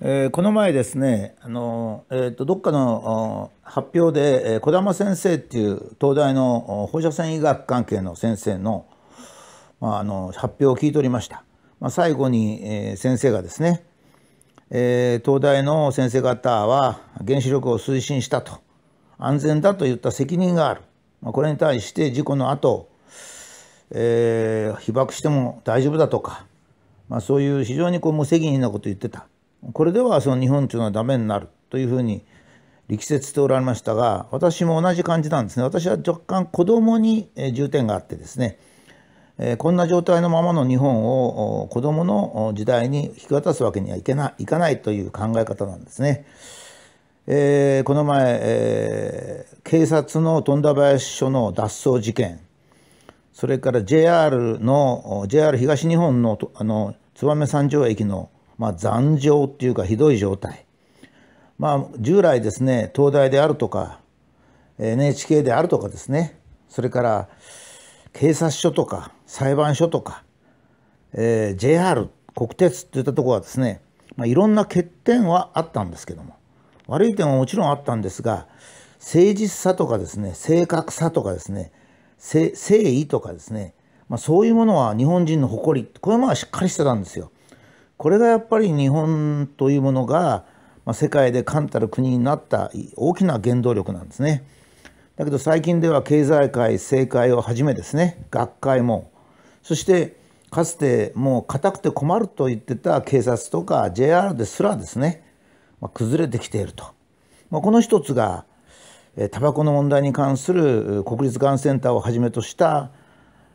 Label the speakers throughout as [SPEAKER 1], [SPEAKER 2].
[SPEAKER 1] えー、この前ですねあの、えーと、どっかの発表で、えー、小玉先生っていう東大の放射線医学関係の先生の,、まあ、あの発表を聞いておりました、まあ、最後に、えー、先生がですね、えー、東大の先生方は原子力を推進したと安全だといった責任がある、まあ、これに対して事故の後、えー、被爆しても大丈夫だとか、まあ、そういう非常にこう無責任なことを言ってた。これではその日本というのは駄目になるというふうに力説しておられましたが私も同じ感じなんですね私は若干子供に重点があってですねこんな状態のままの日本を子供の時代に引き渡すわけにはいけないいかないという考え方なんですね。えー、この前、えー、警察の富田林署の脱走事件それから JR の JR 東日本のあの燕三条駅のまあ、残状っていうかひどい状態、まあ、従来ですね東大であるとか NHK であるとかですねそれから警察署とか裁判所とか、えー、JR 国鉄といったところはですね、まあ、いろんな欠点はあったんですけども悪い点はもちろんあったんですが誠実さとかですね正確さとかですね誠意とかですね、まあ、そういうものは日本人の誇りこれもしっかりしてたんですよ。これがやっぱり日本というものが、まあ、世界で冠たる国になった大きな原動力なんですね。だけど最近では経済界政界をはじめですね学会もそしてかつてもう硬くて困ると言ってた警察とか JR ですらですね、まあ、崩れてきていると、まあ、この一つがタバコの問題に関する国立がんセンターをはじめとした、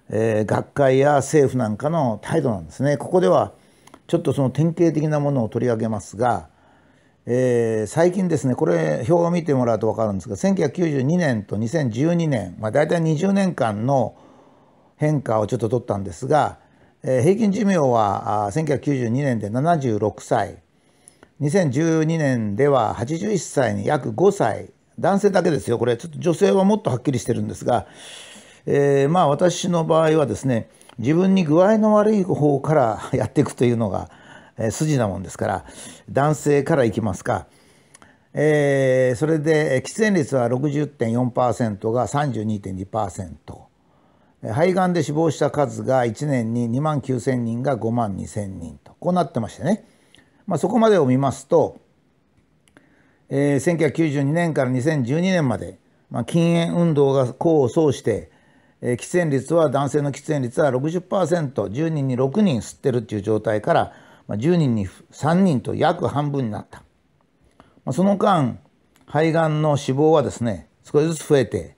[SPEAKER 1] えー、学会や政府なんかの態度なんですね。ここではちょっとその典型的なものを取り上げますが、えー、最近ですねこれ表を見てもらうと分かるんですが1992年と2012年、まあ、大体20年間の変化をちょっと取ったんですが、えー、平均寿命は1992年で76歳2012年では81歳に約5歳男性だけですよこれちょっと女性はもっとはっきりしてるんですが、えー、まあ私の場合はですね自分に具合の悪い方から やっていくというのが、筋なもんですから男性からいきますか、えー、それで喫煙率は60.4%が32.2%肺がんで死亡した数が1年に2万9,000人が5万2,000人とこうなってましてね、まあ、そこまでを見ますと、えー、1992年から2012年まで、まあ、禁煙運動が功を奏してえー、喫煙率は男性の喫煙率は 60%10 人に6人吸ってるっていう状態から、まあ、10人に3人と約半分になった、まあ、その間肺がんの死亡はですね少しずつ増えて、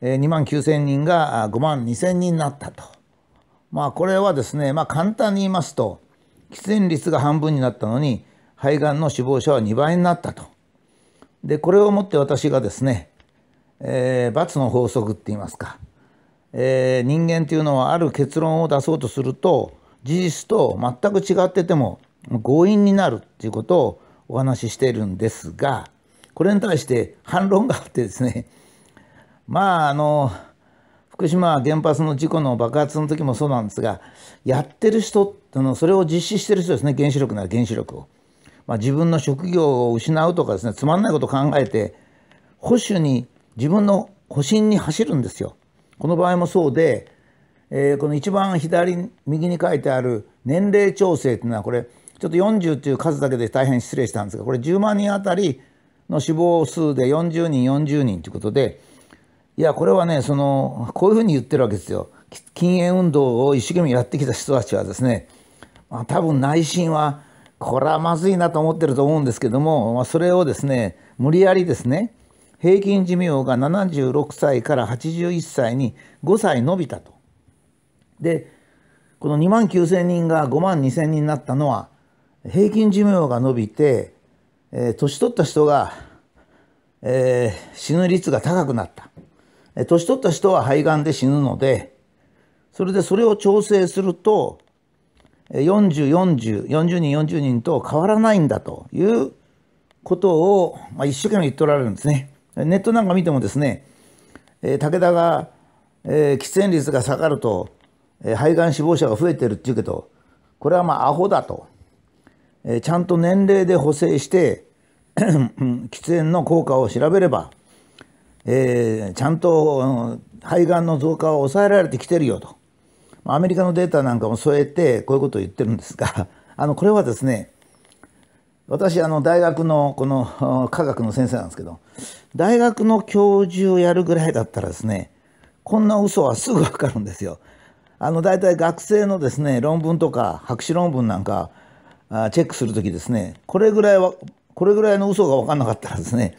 [SPEAKER 1] えー、2万9,000人が5万2,000人になったと、まあ、これはですね、まあ、簡単に言いますと喫煙率が半分になったのに肺がんの死亡者は2倍になったと。でこれをもって私がですね、えー、罰の法則って言いますかえー、人間というのはある結論を出そうとすると事実と全く違ってても強引になるっていうことをお話ししているんですがこれに対して反論があってですね まああの福島原発の事故の爆発の時もそうなんですがやってる人てのそれを実施してる人ですね原子力なら原子力を、まあ、自分の職業を失うとかですねつまんないことを考えて保守に自分の保身に走るんですよ。この場合もそうで、えー、この一番左右に書いてある年齢調整っていうのはこれちょっと40っていう数だけで大変失礼したんですがこれ10万人あたりの死亡数で40人40人ということでいやこれはねそのこういうふうに言ってるわけですよ。禁煙運動を一生懸命やってきた人たちはですね、まあ、多分内心はこれはまずいなと思ってると思うんですけども、まあ、それをですね無理やりですね平均寿命が76歳から81歳に5歳伸びたと。でこの2万9,000人が5万2,000人になったのは平均寿命が伸びて、えー、年取った人が、えー、死ぬ率が高くなった、年取った人は肺がんで死ぬのでそれでそれを調整すると404040 40人40人と変わらないんだということを、まあ、一生懸命言っておられるんですね。ネットなんか見てもですね、え武田が、え喫煙率が下がると、え肺がん死亡者が増えてるっていうけど、これはまあアホだと。えちゃんと年齢で補正して、喫煙の効果を調べれば、えー、ちゃんと肺がんの増加は抑えられてきてるよとアメリカのデータなんかも添えてこういうことを言ってるんですがあのこれはですね私あの大学のこの 科学の先生なんですけど大学の教授をやるぐらいだったらですねこんな嘘はすぐ分かるんですよ。あの大体学生のですね論文とか博士論文なんかチェックする時ですねこれぐらいはこれぐらいの嘘が分かんなかったらですね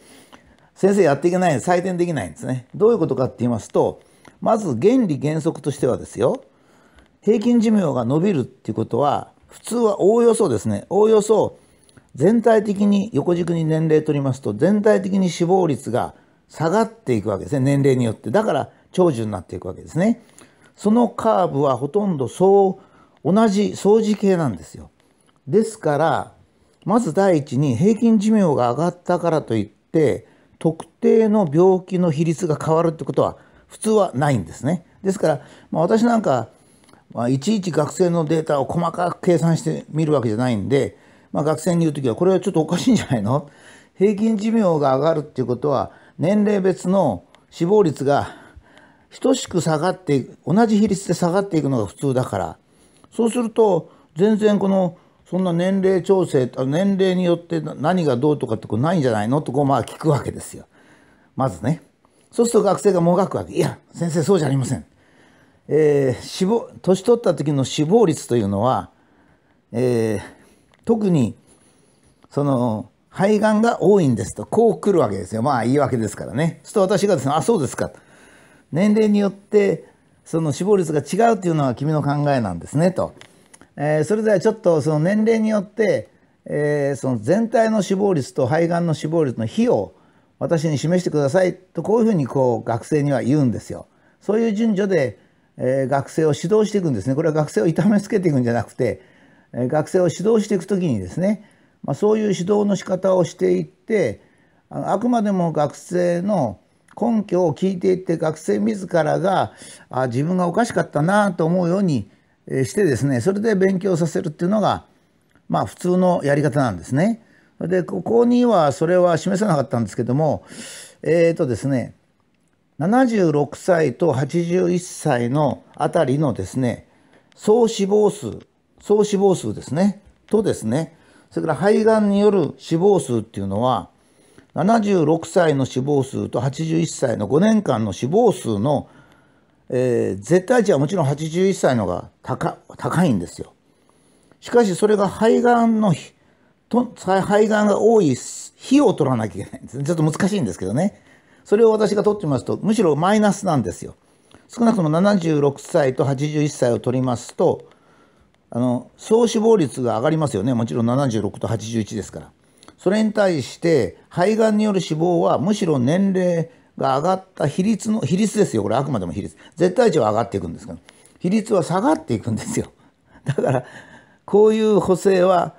[SPEAKER 1] 先生やっていけない採点できないんですね。どういうことかって言いますとまず原理原則としてはですよ平均寿命が伸びるっていうことは普通はおおよそですねおおよそ全体的に横軸に年齢取りますと全体的に死亡率が下がっていくわけですね年齢によってだから長寿になっていくわけですねそのカーブはほとんどそう同じ相似形なんですよですからまず第一に平均寿命が上がったからといって特定の病気の比率が変わるってことは普通はないんですねですから、まあ、私なんか、まあ、いちいち学生のデータを細かく計算してみるわけじゃないんでまあ、学生に言う時はこれはちょっとおかしいんじゃないの平均寿命が上がるっていうことは年齢別の死亡率が等しく下がっていく同じ比率で下がっていくのが普通だからそうすると全然このそんな年齢調整年齢によって何がどうとかってこないんじゃないのとこうまあ聞くわけですよまずねそうすると学生がもがくわけいや先生そうじゃありません、えー、死亡年取った時の死亡率というのは、えー、特にその肺がんが多いんですとこう来るわけですよまあ言い訳ですからねちょっと私がですねあそうですか年齢によってその死亡率が違うというのは君の考えなんですねと、えー、それではちょっとその年齢によってえー、その全体の死亡率と肺がんの死亡率の比を私に示してくださいとこういうふうにこう学生には言うんですよ。そういう順序で、えー、学生を指導していくんですね。これは学生を痛めつけていくんじゃなくて学生を指導していく時にですね、まあ、そういう指導の仕方をしていってあくまでも学生の根拠を聞いていって学生自らがあ自分がおかしかったなと思うようにしてですねそれで勉強させるっていうのがまあ普通のやり方なんですね。でここにはそれは示さなかったんですけどもえっ、ー、とですね76歳と81歳のあたりのですね総死亡数総死亡数ですね。とですね、それから肺がんによる死亡数っていうのは、76歳の死亡数と81歳の5年間の死亡数の、えー、絶対値はもちろん81歳の方が高高いんですよ。しかしそれが肺がんのと肺がんが多い日を取らなきゃいけないんですちょっと難しいんですけどね。それを私が取ってみますと、むしろマイナスなんですよ。少なくとも76歳と81歳を取りますと、あの総死亡率が上がりますよねもちろん76と81ですからそれに対して肺がんによる死亡はむしろ年齢が上がった比率の比率ですよこれあくまでも比率絶対値は上がっていくんですけど比率は下がっていくんですよだからこういう補正は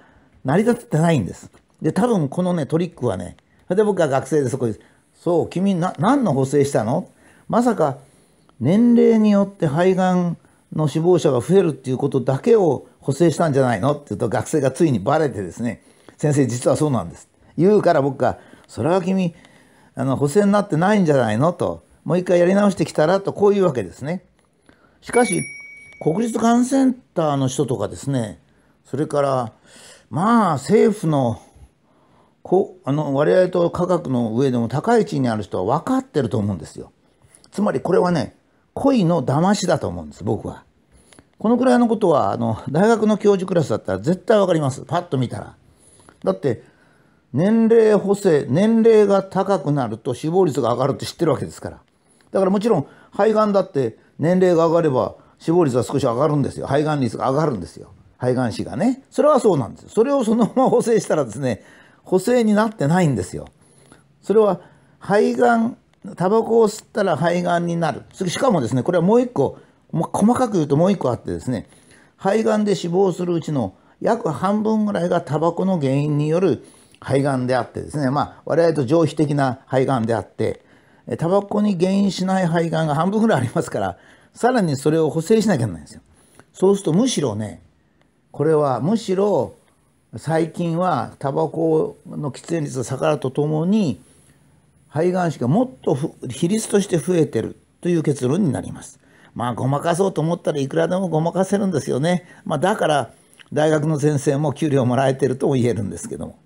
[SPEAKER 1] 成り立ってないんですで多分このねトリックはねそれで僕は学生でそこで「そう君な何の補正したのまさか年齢によって肺がんの死亡者が増えるっていうことだけを補正したんじゃないのって言うと学生がついにバレてですね先生実はそうなんです言うから僕が「それは君あの補正になってないんじゃないの?」と「もう一回やり直してきたら?」とこういうわけですね。しかし国立がんセンターの人とかですねそれからまあ政府のこあの割合と価格の上でも高い地位にある人は分かってると思うんですよ。つまりこれはね恋の騙しだと思うんです、僕は。このくらいのことは、あの、大学の教授クラスだったら絶対わかります。パッと見たら。だって、年齢補正、年齢が高くなると死亡率が上がるって知ってるわけですから。だからもちろん、肺がんだって年齢が上がれば死亡率は少し上がるんですよ。肺がん率が上がるんですよ。肺がん死がね。それはそうなんです。それをそのまま補正したらですね、補正になってないんですよ。それは肺がんタバコを吸ったら肺がんになる。しかもですね、これはもう一個、細かく言うともう一個あってですね、肺がんで死亡するうちの約半分ぐらいがタバコの原因による肺がんであってですね、まあ、我々と上皮的な肺がんであって、タバコに原因しない肺がんが半分ぐらいありますから、さらにそれを補正しなきゃなけないんですよ。そうするとむしろね、これはむしろ最近はタバコの喫煙率が下がるとともに、肺がん死がもっと比率として増えてるという結論になります。まあごまかそうと思ったらいくらでもごまかせるんですよね。まあ、だから大学の先生も給料もらえてるとも言えるんですけども。